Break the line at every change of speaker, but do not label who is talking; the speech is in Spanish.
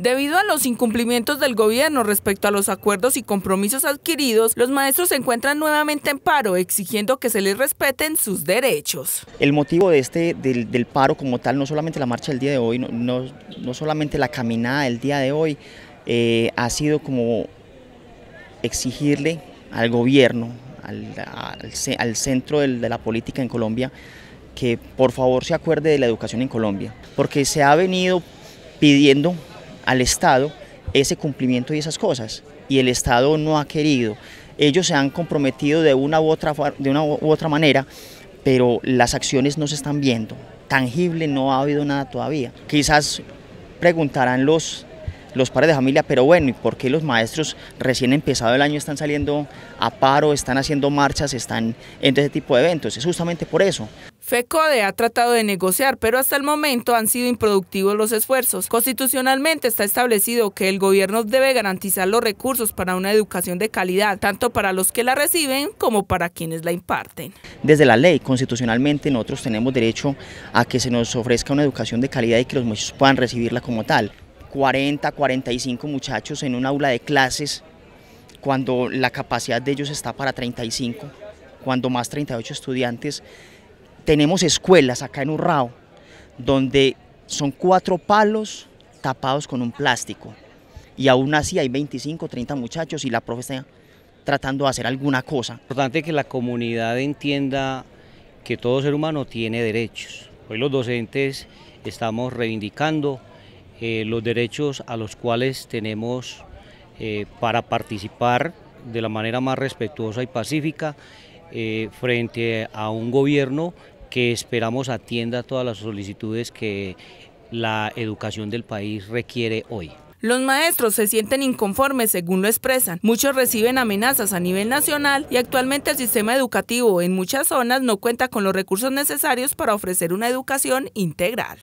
Debido a los incumplimientos del gobierno respecto a los acuerdos y compromisos adquiridos, los maestros se encuentran nuevamente en paro, exigiendo que se les respeten sus derechos.
El motivo de este, del, paro como tal, no solamente la marcha del día de hoy, no, no, solamente la caminada del día de hoy, eh, ha sido como exigirle al gobierno, al, centro de la política en Colombia, que por favor se acuerde de la educación en Colombia, porque se ha venido pidiendo al Estado ese cumplimiento y esas cosas, y el Estado no ha querido. Ellos se han comprometido de una u otra, de una u otra manera, pero las acciones no se están viendo. Tangible no ha habido nada todavía. Quizás preguntarán los, los padres de familia, pero bueno, ¿y por qué los maestros recién empezado el año están saliendo a paro, están haciendo marchas, están en ese tipo de eventos? Es justamente por eso,
FECODE ha tratado de negociar, pero hasta el momento han sido improductivos los esfuerzos. Constitucionalmente está establecido que el gobierno debe garantizar los recursos para una educación de calidad, tanto para los que la reciben como para quienes la imparten.
Desde la ley, constitucionalmente nosotros tenemos derecho a que se nos ofrezca una educación de calidad y que los muchachos puedan recibirla como tal. 40, 45 muchachos en un aula de clases cuando la capacidad de ellos está para 35, cuando más 38 estudiantes tenemos escuelas acá en Urrao, donde son cuatro palos tapados con un plástico. Y aún así hay 25, 30 muchachos y la profe está tratando de hacer
alguna cosa. importante que la comunidad entienda que todo ser humano tiene derechos. Hoy los docentes estamos reivindicando eh, los derechos a los cuales tenemos eh, para participar de la manera más respetuosa y pacífica eh, frente a un gobierno que esperamos atienda todas las solicitudes que la educación del país requiere hoy.
Los maestros se sienten inconformes según lo expresan. Muchos reciben amenazas a nivel nacional y actualmente el sistema educativo en muchas zonas no cuenta con los recursos necesarios para ofrecer una educación integral.